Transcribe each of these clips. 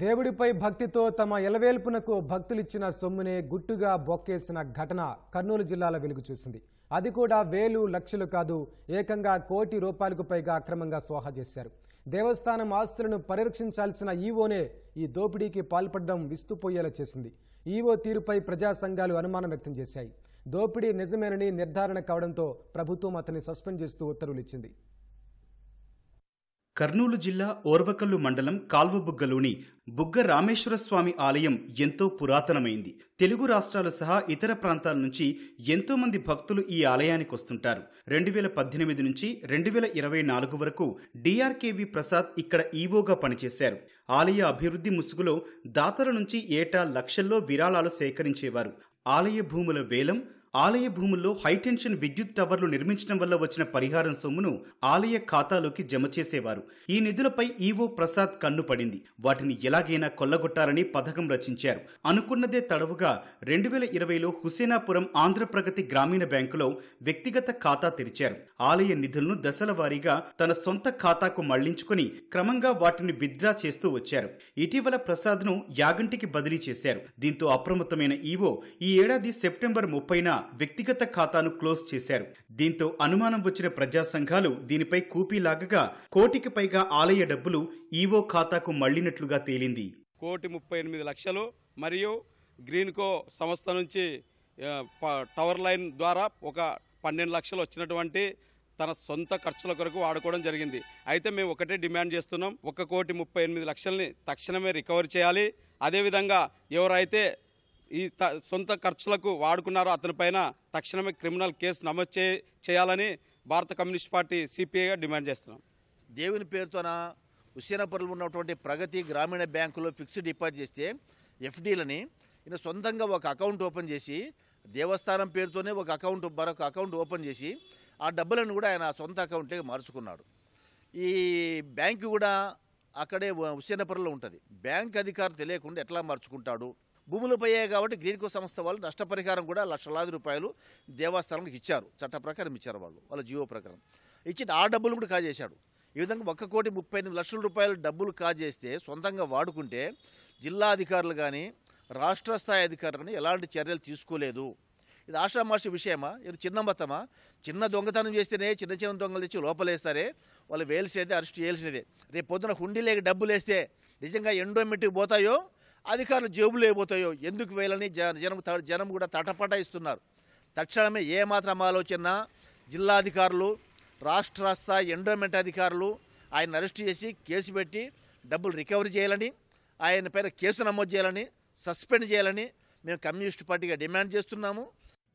దేవుడిపై భక్తితో తమ ఎలవేల్పునకు భక్తులిచ్చిన సొమ్మునే గుట్టుగా బొక్కేసిన ఘటన కర్నూలు జిల్లాలో వెలుగు చూసింది అది కూడా వేలు లక్షలు కాదు ఏకంగా కోటి రూపాయలకు పైగా అక్రమంగా స్వాహా చేశారు దేవస్థానం ఆస్తులను పరిరక్షించాల్సిన ఈవోనే ఈ దోపిడీకి పాల్పడడం విస్తుపోయేలా చేసింది ఈవో తీరుపై ప్రజా సంఘాలు అనుమానం వ్యక్తం చేశాయి దోపిడీ నిజమేనని నిర్ధారణ కావడంతో ప్రభుత్వం అతన్ని సస్పెండ్ చేస్తూ ఉత్తర్వులు ఇచ్చింది కర్నూలు జిల్లా ఓర్వకల్లు మండలం కాల్వబుగ్గలోని బుగ్గ రామేశ్వర స్వామి ఆలయం ఎంతో పురాతనమైంది తెలుగు రాష్ట్రాలు సహా ఇతర ప్రాంతాల నుంచి ఎంతో మంది భక్తులు ఈ ఆలయానికి వస్తుంటారు రెండు వేల పద్దెనిమిది నుంచి రెండు వేల ఇరవై నాలుగు వరకు డిఆర్కేవి ప్రసాద్ ఇక్కడ ఈవోగా పనిచేశారు ఆలయ అభివృద్ధి ముసుగులో దాతల నుంచి ఏటా లక్షల్లో విరాళాలు సేకరించేవారు ఆలయ భూముల వేలం ఆలయ భూముల్లో హైటెన్షన్ విద్యుత్ టవర్లు నిర్మించడం వల్ల వచ్చిన పరిహారం సొమ్మును ఆలయ ఖాతాలోకి జమ చేసేవారు ఈ నిధులపై ఈవో ప్రసాద్ కన్ను పడింది వాటిని ఎలాగైనా కొల్లగొట్టాలని పథకం రచించారు అనుకున్నదే తడవుగా రెండు వేల ఇరవైలో హుసేనాపురం ఆంధ్రప్రగతి గ్రామీణ బ్యాంకులో వ్యక్తిగత ఖాతా తెరిచారు ఆలయ నిధులను దశల వారీగా తన సొంత ఖాతాకు మళ్లించుకుని క్రమంగా వాటిని విత్డ్రా చేస్తూ వచ్చారు ఇటీవల ప్రసాద్ను యాగంటికి బదిలీ చేశారు దీంతో అప్రమత్తమైన ఈవో ఈ ఏడాది సెప్టెంబర్ ముప్పైన వ్యక్తిగత ఖాతాను క్లోజ్ చేశారు దీంతో అనుమానం వచ్చిన ప్రజా సంఘాలు దీనిపై కూపీలాగగా కోటికి పైగా ఆలయ డబ్బులు ఈవో ఖాతాకు మళ్లినట్లుగా తేలింది కోటి ముప్పై ఎనిమిది లక్షలు మరియు గ్రీన్కో సంస్థ నుంచి టవర్ లైన్ ద్వారా ఒక పన్నెండు లక్షలు వచ్చినటువంటి తన సొంత ఖర్చుల కొరకు వాడుకోవడం జరిగింది అయితే మేము ఒకటే డిమాండ్ చేస్తున్నాం ఒక కోటి ముప్పై ఎనిమిది లక్షల్ని తక్షణమే రికవర్ చేయాలి అదేవిధంగా ఎవరైతే ఈ సొంత ఖర్చులకు వాడుకున్నారో అతనిపైన తక్షణమే క్రిమినల్ కేసు నమోదు చే చేయాలని భారత కమ్యూనిస్ట్ పార్టీ సిపిఐగా డిమాండ్ చేస్తున్నాం దేవుని పేరుతోన హుస్సేనపురంలో ఉన్నటువంటి ప్రగతి గ్రామీణ బ్యాంకులో ఫిక్స్డ్ డిపాజిట్ చేస్తే ఎఫ్డీలని ఈయన సొంతంగా ఒక అకౌంట్ ఓపెన్ చేసి దేవస్థానం పేరుతోనే ఒక అకౌంట్ మరొక అకౌంట్ ఓపెన్ చేసి ఆ డబ్బులను కూడా ఆయన సొంత అకౌంట్ మార్చుకున్నాడు ఈ బ్యాంకు కూడా అక్కడే హుస్సేనపురంలో ఉంటుంది బ్యాంక్ అధికారులు తెలియకుండా ఎట్లా మార్చుకుంటాడు భూములు పోయాయి కాబట్టి కో సంస్థ వాళ్ళు నష్టపరిహారం కూడా లక్షలాది రూపాయలు దేవస్థానానికి ఇచ్చారు చట్ట ప్రకారం ఇచ్చారు వాళ్ళు వాళ్ళ జీవో ప్రకారం ఇచ్చిన ఆ డబ్బులు కూడా కాజేశాడు ఈ విధంగా ఒక్క కోటి ముప్పై ఎనిమిది లక్షల రూపాయలు డబ్బులు కాజేస్తే సొంతంగా వాడుకుంటే జిల్లా అధికారులు కానీ రాష్ట్ర స్థాయి అధికారులు కానీ ఎలాంటి చర్యలు తీసుకోలేదు ఇది ఆషామాషి విషయమా ఇది చిన్న మతమా చిన్న దొంగతనం చేస్తేనే చిన్న చిన్న దొంగలు తెచ్చి లోపలేస్తారే వాళ్ళు వేల్సినదే అరెస్ట్ చేయాల్సినదే రేపు పొద్దున హుండీ లేక డబ్బులు వేస్తే నిజంగా ఎండోమెట్టుకు పోతాయో అధికారులు జేబులు ఏమవుతాయో ఎందుకు వేయాలని జనం జనం కూడా తటపటాయిస్తున్నారు తక్షణమే ఏమాత్రం ఆలోచన జిల్లాధికారులు రాష్ట్ర స్థాయి ఎండోమెంట్ అధికారులు ఆయన అరెస్ట్ చేసి కేసు పెట్టి డబ్బులు రికవరీ చేయాలని ఆయన పైన కేసు నమోదు చేయాలని సస్పెండ్ చేయాలని మేము కమ్యూనిస్ట్ పార్టీగా డిమాండ్ చేస్తున్నాము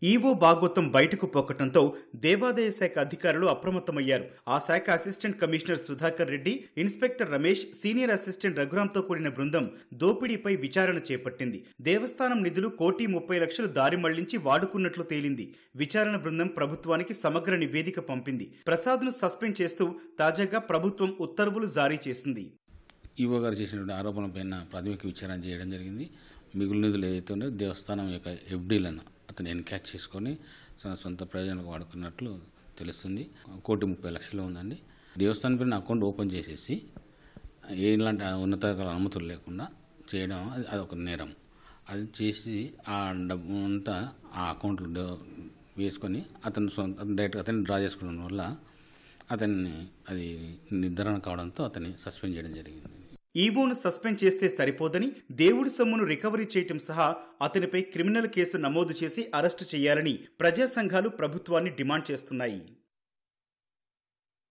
ఈవో భాగోతం బయటకు పోకటంతో దేవాదాయ శాఖ అధికారులు అప్రమత్తమయ్యారు ఆ శాఖ assistant commissioner Sudhakar Reddy inspector Ramesh senior assistant రఘురామ్తో కూడిన బృందం దోపిడీపై విచారణ చేపట్టింది దేవస్థానం నిధులు కోటి ముప్పై లక్షలు దారి మళ్లించి వాడుకున్నట్లు తేలింది విచారణ బృందం ప్రభుత్వానికి సమగ్ర నివేదిక పంపింది ప్రసాద్ను సస్పెండ్ చేస్తూ తాజాగా ప్రభుత్వం ఉత్తర్వులు జారీ చేసింది ఈవో గారు చేసినటువంటి ఆరోపణలపైన ప్రాథమిక విచారణ చేయడం జరిగింది మిగులు నిధులు ఏదైతే ఉండో దేవస్థానం యొక్క ఎఫ్డీలను అతను ఎన్క్యాచ్ చేసుకొని సొంత ప్రయోజనాలకు వాడుకున్నట్లు తెలుస్తుంది కోటి ముప్పై లక్షలు ఉందండి దేవస్థానం పైన అకౌంట్ ఓపెన్ చేసేసి ఇలాంటి ఉన్నత అనుమతులు లేకుండా చేయడం అది ఒక నేరం అది చేసి ఆ డబ్బు అంతా ఆ అకౌంట్లో వేసుకొని అతను సొంత డైరెక్ట్గా అతన్ని డ్రా చేసుకోవడం వల్ల అతన్ని అది నిర్ధారణ కావడంతో అతన్ని సస్పెండ్ చేయడం జరిగింది ఈవోను సస్పెండ్ చేస్తే సరిపోదని దేవుడి సొమ్మును రికవరీ చేయటం సహా అతనిపై క్రిమినల్ కేసు నమోదు చేసి అరెస్టు చేయాలని ప్రజా సంఘాలు ప్రభుత్వాన్ని డిమాండ్ చేస్తున్నాయి